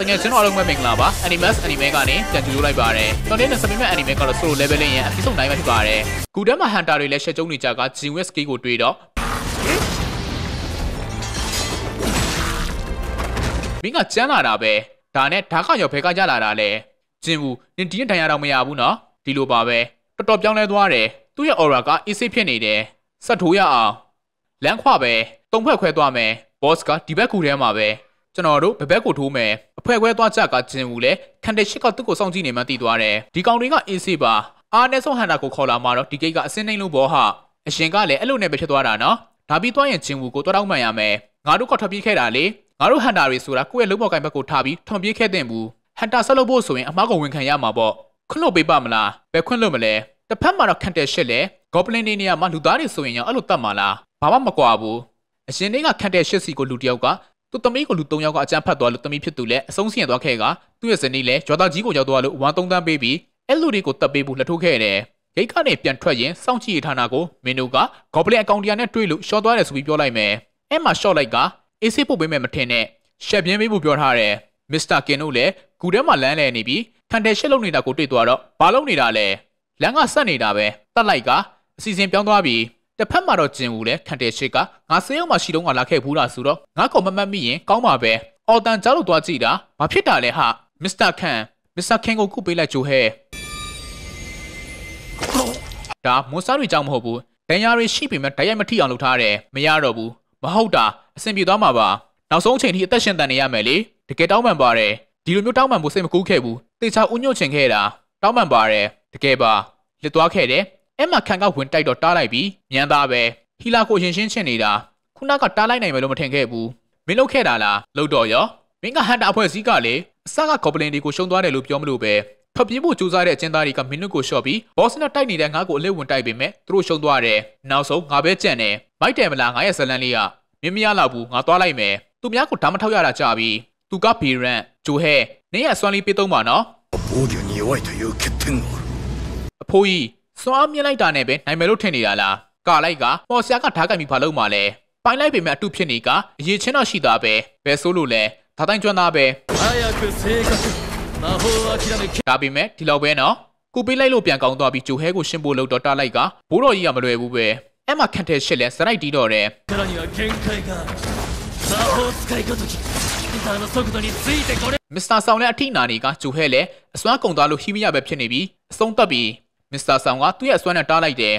တကယ်ကျွန်တော်အားလုံးပဲမင်္ဂလာပါ Animus Anime ကနေပြန်ကြည့်လို့လိုက်ပါတယ်။တော်တဲ့နဲ့စပင်းမဲ့ Anime ကတော့ solo level ရင်းအဖြစ်ဆုံးနိုင်မှာဖြစ်ပါတယ်။ကူတန်းမှာ Hunter တွေလည်းရှက်ကျုံနေကြက Jinwis Ski ကိုတွေ့တော့မင်းကကြမ်းလာတာပဲ။ဒါနဲ့ဓာခရောက်ဖဲကကြလာတာလေ။ဂျင်ဘူးနင်ဒီနဲ့တိုင်ရတော့မရဘူးနော်။ဒီလိုပါပဲ။တော်တော်ပြောင်းလဲသွားတယ်။သူ့ရဲ့ aura က AC ဖြစ်နေတယ်။ဆက်ထိုးရအောင်။လမ်းခွပဲ။တုံဖက်ခွဲသွားမယ်။ boss ကဒီဘက်ကူထဲမှာပဲ။ကျွန်တော်တို့ဘဘက်ကိုထိုးမယ်အဖွဲခွဲသွားကြကဂျင်ဝူလည်းခန်တရှစ်ကသူ့ကိုစောင့်ကြည့်နေမှသိသွားတယ်ဒီကောင်တွေကအင်းစေးပါအားနဲ့ဆုံးဟန်တာကိုခေါ်လာမှတော့ဒီဂိတ်ကအစင်းနှိမ့်လို့ပေါ့ဟာအရှင်ကလည်းအဲ့လိုနဲ့ပဲဖြစ်သွားတာနော်ဒါပြီးသွားရင်ဂျင်ဝူကိုတွားတော့မှန်ရမယ်ငါတို့ကထွက်ပြေးခဲ့တာလေငါတို့ဟန်တာတွေဆိုတာကိုယ့်ရဲ့လုံပေါက်ကိုင်းဘက်ကိုထားပြီးထွန်ပြေးခဲ့တဲ့ဘူးဟန်တာဆက်လုပ်ဖို့ဆိုရင်အမားကိုဝန်ခံရမှာပေါ့ခွင့်လို့ပေးပါမလားဘယ်ခွင့်လို့မလဲတစ်ဖက်မှာတော့ခန်တက်ရှစ်လေဂေါပလင်တွေနေရာမှာလူသားတွေဆိုရင်ရောအဲ့လိုတတ်မှာလားဘာမှမကွာဘူးအရှင်တွေကခန်တက်ရှစ်စီကိုလူတယောက်ကသူသမီးကိုလူ၃ယောက်ကအကြမ်းဖက်သွားလို့သမီးဖြစ်သူလည်းအဆုံးစီရင်သွားခဲ့ကသူ့ရဲ့ဇနီးလည်းကျော်သားကြီးကိုရောက်သွားလို့ဝမ်းသုံးတန်းပေးပြီးအဲ့လူတွေကိုတပ်ပေးဖို့လှထိုးခဲ့တယ်ဂိတ်ကနေပြန်ထွက်ရင်စောင့်ကြည့်ရဌာနကိုမင်းတို့ကဂေါပလင်အကောင့်တီယာနဲ့တွေ့လို့ရှော့သွားတယ်ဆိုပြီးပြောလိုက်မယ်အဲ့မှာရှော့လိုက်ကအေးဆေးပုတ်ပေးမယ်မထင်နဲ့ရှက်ပြင်းပေးဖို့ပြောထားတယ်မစ္စတာကင်တို့လည်းဂူထဲမှာလမ်းလဲနေပြီးခံတယ်ရှစ်လုံးနေတာကိုတွေ့သွားတော့ဘာလုံးနေတာလဲလမ်းကဆက်နေတာပဲတတ်လိုက်ကအစီအစဉ်ပြောင်းသွားပြီးတစ်ဖက်မှာတော့ဂျင်ဝူလည်းခံတယ်ရှိကငါဆေးရုံမှာရှိတော့ငါလာခဲ့ဘူးလားဆိုတော့ငါကောမမှတ်မိရင်ကောင်းပါပဲအော်တန်ကြားလို့သွားကြည့်တာဘာဖြစ်တာလဲဟာမစ္စတာခန်မစ္စတာခန်ကိုခုပေးလိုက်ကြိုးဟဲဒါမွန်စတာတွေကြောင့်မဟုတ်ဘူးဒဏ်ရာတွေရှိပေမဲ့တိုက်ရိုက်မထိအောင်လုပ်ထားတယ်မရတော့ဘူးမဟုတ်တာအဆင်ပြေသွားမှာပါနောက်ဆုံးအချိန်ထိအသက်ရှင်တန်နေရမယ်လေတကယ်တောင်းပန်ပါတယ်ဒီလိုမျိုးတောင်းပန်ဖို့စိတ်မကူးခဲ့ဘူးတေချာဥညွတ်ချင်ခဲ့တာတောင်းပန်ပါတယ်တကယ်ပါလစ်သွားခဲ့တယ်အဲ့မှာခံကဝင်တိုက်တော့တားလိုက်ပြီးညံသားပဲဟီလာကိုရင်ရှင်းချင်နေတာခုနကတားလိုက်နိုင်မယ်လို့မထင်ခဲ့ဘူးမင်းလုတ်ခဲ့တာလားလုတ်တော့ရောမင်းကဟန်တာအဖွဲ့စည်းကလေအစကကော်ပလင်တွေကိုရှုံသွားတယ်လို့ပြောမလို့ပဲဖပြင်းဖို့ကြိုးစားတဲ့အကျဉ်းသားတွေကမင်းတို့ကိုရှော့ပြီးဘော့စနဲ့တိုက်နေတဲ့ငါ့ကိုအလေးဝင်တိုက်ပေမဲ့သူတို့ရှုံသွားတယ်နောက်ဆုံးငါပဲကြံ့တယ်မိုက်တယ်မလားငါရဲ့ဇလန်လေးကမင်းမရတော့ဘူးငါသွားလိုက်မယ်သူများကိုဓာမထောက်ရတာကြာပြီသူကဘေရန်ဂျိုဟဲနင်းရဲ့စွမ်းလေးပေးသုံးပါနော်အဖိုးကြီးညိုဝိုက်တယ်ယူကတင်အဖိုးကြီးစွမ်းအားမြင့်လိုက်တာနဲ့ပဲနိုင်မယ်လို့ထင်နေတာလားကလိုက်ကမော်ဆရာကဓာတ်ကန်ပြီးဘာလုပ်မှလဲပိုင်းလိုက်ပေမဲ့အတုဖြစ်နေကအရေးချင်းတော့ရှိသားပဲဘယ်ဆိုးလို့လဲဒါတိုင်းကျွမ်းသားပဲဒါပေမဲ့ဒီလောက်ပဲနော်ကူပေးလိုက်လို့ပြန်ကောင်းသွားပြီးဂျိုဟဲကိုရှင်းဖို့လို့တော့တားလိုက်ကဘိုးတော်ကြီးကမလွယ်ဘူးပဲအဲ့မှာခန့်တဲ့ရှစ်လဲစလိုက်တီးတော့တယ်မစ္စတာဆောင်နဲ့အထိနာနေကဂျိုဟဲလဲအစွမ်းကုန်သွားလို့ဟီမီယာပဲဖြစ်နေပြီးအဆုံးသတ်ပြီးမစ္စတာဆောင်ကသူ့ရဲ့ဆွမ်းနဲ့တားလိုက်တယ်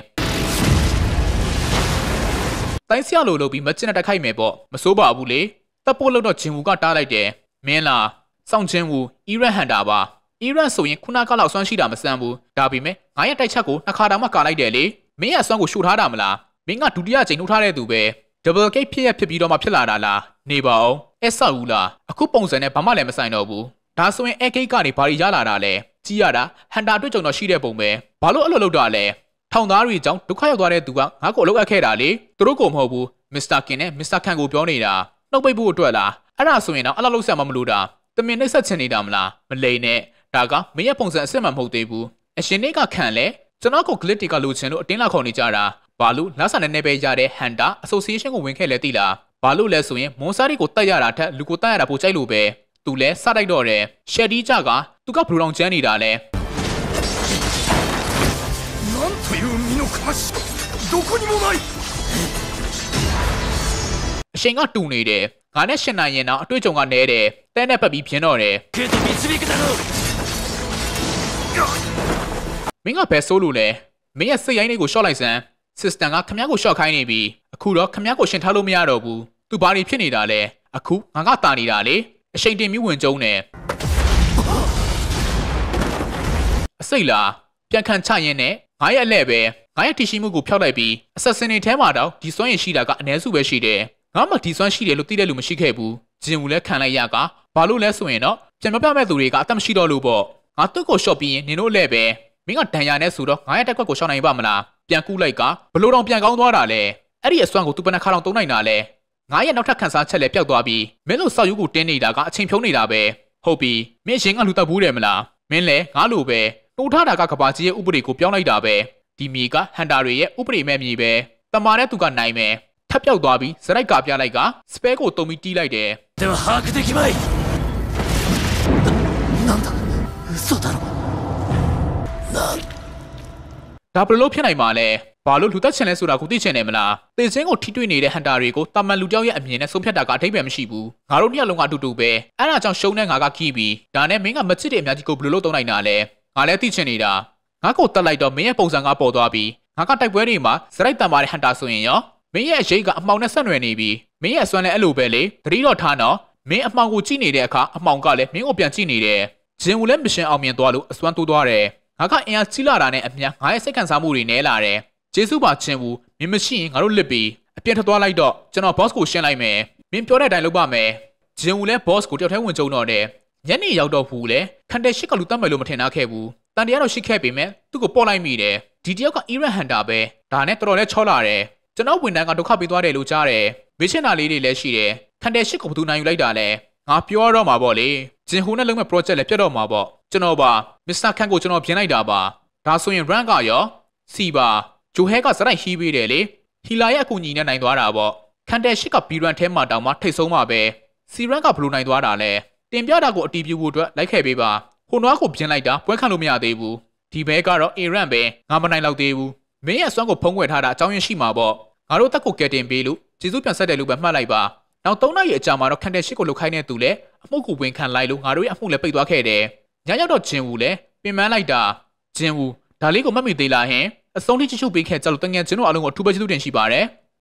။တိုင်းဆရာလိုလုပ်ပြီးမချင်တဲ့တိုက်ခိုက်မယ်ပေါ့မစိုးပါဘူးလေ။တပ်ဖို့လောက်တော့ဂျင်ဝူကတားလိုက်တယ်။မင်းလားစောင့်ချင်းဝူအီရန်ဟန်တာပါ။အီရန်ဆိုရင်ခုနကလောက်ဆွမ်းရှိတာမဆန်ဘူး။ဒါပေမဲ့ငါရဲ့တိုက်ချက်ကိုနှစ်ခါတောင်မှကာလိုက်တယ်လေ။မင်းရဲ့ဆွမ်းကိုရှုထားတာမလား။မင်းကဒုတိယကြိမ်နှုတ်ထားတဲ့သူပဲ။ double gate ဖြစ်ရဖြစ်ပြီးတော့မှဖြစ်လာတာလား။နေပါအောင်။အဲ့ဆောက်ဘူးလား။အခုပုံစံနဲ့ဘာမှလည်းမဆိုင်တော့ဘူး။ဒါဆိုရင်အဲဂိတ်ကနေဘာတွေရလာတာလဲကြည့်ရတာဟန်တာတွေ့ကြုံတော့ရှိတဲ့ပုံပဲဘာလို့အဲ့လိုလုပ်တာလဲထောင်သားတွေကြောင့်ဒုက္ခရောက်သွားတဲ့သူကငါ့ကိုအလုပ်အပ်ခဲ့တာလေသူတို့ကိုမဟုတ်ဘူးမစ္စတာကင်နဲ့မစ္စတာခန်ကိုပြောနေတာနှုတ်ပိတ်ဖို့အတွက်လားအဲ့ဒါဆိုရင်တော့အဲ့လိုလုပ်ဆံမမလို့တာတမင်နှိပ်စက်ချင်နေတာမလားမလိန်နဲ့ဒါကမင်းရဲ့ပုံစံအစ်စ်မှမဟုတ်သေးဘူးအရှင်နေ့ကခံလဲကျွန်တော်ကို glitch တွေကလိုချင်လို့အတင်းလာခေါ်နေကြတာဘာလို့လဆန်နဲ့နေပဲရတဲ့ Hunter Association ကိုဝင်ခဲ့လဲသိလားဘာလို့လဲဆိုရင်မွန်စားတွေကိုတတ်ရတာထက်လူကိုတတ်ရတာပိုကြိုက်လို့ပဲသူလဲစတိုက်တော့တယ်ရှက်ဒီကြကသူကဘလူတောင်ကျန်းနေတာလဲなんという身のかしどこにもないအရှင်ကတူနေတယ်ငါနဲ့ရှင်နိုင်ရင်တော့အတွေ့အကြုံကနဲတယ်တဲနဲ့ပတ်ပြီးပြင်းတော့တယ်မင်းကဘယ်ဆိုးလို့လဲမင်းရဲ့စိတ်ရိုင်းလေးကိုရှော့လိုက်စမ်းစစ္စတန်ကခမည်းကိုရှော့ခိုင်းနေပြီအခုတော့ခမည်းကိုရှင်ထားလို့မရတော့ဘူးသူဘာတွေဖြစ်နေတာလဲအခုငါကတာနေတာလေအရှိန်တင်မြင့်ဝင်ကျုံတယ်အစိတ်လားပြန်ခံချရင်းနဲ့ငါရဲ့အလဲပဲငါရဲ့တီရှိမှုကိုဖျောက်လိုက်ပြီးအဆက်စင်တွေထဲမှာတော့ဒီစွမ်းရည်ရှိတာကအ ਨੇ စုပဲရှိတယ်ငါမှဒီစွမ်းရှိတယ်လို့သိတဲ့လူမရှိခဲ့ဘူးဂျင်ကိုလည်းခံလိုက်ရကဘာလို့လဲဆိုရင်တော့ပြန်မပြမဲ့သူတွေကအသက်မရှိတော့လို့ပေါ့ငါသူ့ကိုရှော့ပြီးရင်နင်တို့လည်းပဲမင်းကဒဏ်ရာနဲ့ဆိုတော့ငါရဲ့တက်ခွက်ကိုရှော့နိုင်ပါမလားပြန်ကူးလိုက်ကဘလို့တော့ပြန်ကောင်းသွားတာလဲအဲ့ဒီအစွမ်းကိုသူပနခါတော့တုံးနိုင်တာလဲငါရဲ့နောက်ထပ်ခန်းစားချက်လည်းပျောက်သွားပြီးမင်းတို့ဆောက်ရုပ်ကိုတင်းနေတာကအချိန်ဖြုံးနေတာပဲဟုတ်ပြီမင်းရှင်ကလူတက်ဘူးတယ်မလားမင်းလည်းငါလိုပဲတိုးထတာကကဘာကြီးရဲ့ဥပဒေကိုပြောင်းလိုက်တာပဲဒီမီကဟန်တာတွေရဲ့ဥပဒေမဲ့မီပဲတမာတဲ့သူကနိုင်မယ်ထပ်ပြောက်သွားပြီးစရိုက်ကပြလိုက်ကစပဲကိုတုံပြီးတီးလိုက်တယ်では把握できまいなんだ嘘だろなဒါဘယ်လိုဖြစ်နိုင်မှာလဲဘာလို့လူသက်ချင်လဲဆိုတာကိုသိချင်တယ်မလားသေခြင်းကိုထိတွေ့နေတဲ့ဟန်တာတွေကိုတာမန်လူတယောက်ရဲ့အမြင်နဲ့ဆုံးဖြတ်တာကအထိပ္ပယ်မရှိဘူးငါတို့နှစ်ယောက်လုံးကအတူတူပဲအဲ့ဒါကြောင့်ရှုံးတဲ့ငါကခီးပြီးဒါနဲ့မင်းကမချစ်တဲ့အများကြီးကိုဘယ်လိုလုပ်တော့နိုင်တာလဲငါလည်းသိချင်နေတာငါကိုတက်လိုက်တော့မင်းရဲ့ပုံစံကပေါ်သွားပြီးငါကတိုက်ပွဲတွေမှာစရိုက်တံပါတဲ့ဟန်တာဆိုရင်ရောမင်းရဲ့ရိတ်ကအမှောင်နဲ့ဆက်နွယ်နေပြီးမင်းရဲ့အစွမ်းလည်းအဲ့လိုပဲလေသတိတော့ထားနော်မင်းအမှောင်ကိုကြည့်နေတဲ့အခါအမှောင်ကလည်းမင်းကိုပြန်ကြည့်နေတယ်ဂျင်ကိုလည်းမရှင်အောင်မြင်သွားလို့အစွမ်းတိုးသွားတယ်ငါကအင်အားကြီးလာတာနဲ့အမျှငါရဲ့စိတ်ခံစားမှုတွေနည်းလာတယ်ဂျေဆုပါချင်းဘူးမင်းမရှိရင်ငါတို့လစ်ပြီးအပြင်ထွက်သွားလိုက်တော့ကျွန်တော် boss ကိုရှင်းလိုက်မယ်မင်းပြောတဲ့အတိုင်းလုပ်ပါမယ်ဂျင်ဦးလဲ boss ကိုတယောက်တည်းဝင်ကြုံတော့တယ်ညနေရောက်တော့ဘူးလေခံတယ်ရှစ်ကလူတတ်မယ်လို့မထင်တာခဲ့ဘူးတန်တရားတော့ရှိခဲ့ပေမဲ့သူ့ကိုပေါ့လိုက်မိတယ်ဒီတယောက်က Iran Hunter ပဲဒါနဲ့တော်တော်လေးချောလာတယ်ကျွန်တော်ဝန်တန်းကဒုက္ခပေးသွားတယ်လို့ကြားတယ်မေ့ချင်တာလေးတွေလည်းရှိတယ်ခံတယ်ရှစ်ကိုဘယ်သူနိုင်ယူလိုက်တာလဲငါပြောတော့မှာပေါ့လေဂျင်ဟိုနဲ့လုံးမဲ့ project လည်းပြတ်တော့မှာပေါ့ကျွန်တော်ပါ Mr. Khan ကိုကျွန်တော်ပြင်လိုက်တာပါဒါဆိုရင် rank ကရော C ပါဂျိုဟဲကစတိုင်ဟီးပေးတယ်လေဟီလာရဲ့အကူအညီနဲ့နိုင်သွားတာပေါ့ခံတယ်ရှစ်ကဘီရန်ထဲမှာတောင်မှထိတ်ဆုံးမှာပဲစီရန်ကဘလူနိုင်သွားတာလဲတင်ပြတာကိုအတီးပြဖို့အတွက်လိုက်ခဲ့ပေးပါဟိုနွားကိုပြင်လိုက်တာပွဲခံလို့မရသေးဘူးဒီဘဲကတော့အီရန်ပဲငါမနိုင်လောက်သေးဘူးမင်းရဲ့စွမ်းကိုဖုံးကွယ်ထားတာအကြောင်းရင်းရှိမှာပေါ့ငါတို့တက်ကိုကယ်တင်ပေးလို့ကျေစုပြန်ဆက်တယ်လို့ပဲမှတ်လိုက်ပါနောက်၃နှစ်ရဲ့အကြာမှာတော့ခံတယ်ရှစ်ကိုလုခိုင်းတဲ့သူလဲအမှုကိုဝင်ခံလိုက်လို့ငါတို့ရဲ့အမှုလည်းပိတ်သွားခဲ့တယ်ညရောက်တော့ဂျင်ဝူလဲပင်ပန်းလိုက်တာဂျင်ဝူဒါလေးကိုမတ်မိသေးလားဟင်အဆုံးထိချစ်ချုပ်ပေးခဲ့ကြလို့တငယ်ချင်းတို့အားလုံးကိုအထူးပဲကျေးဇူးတင်ရှိပါတယ်။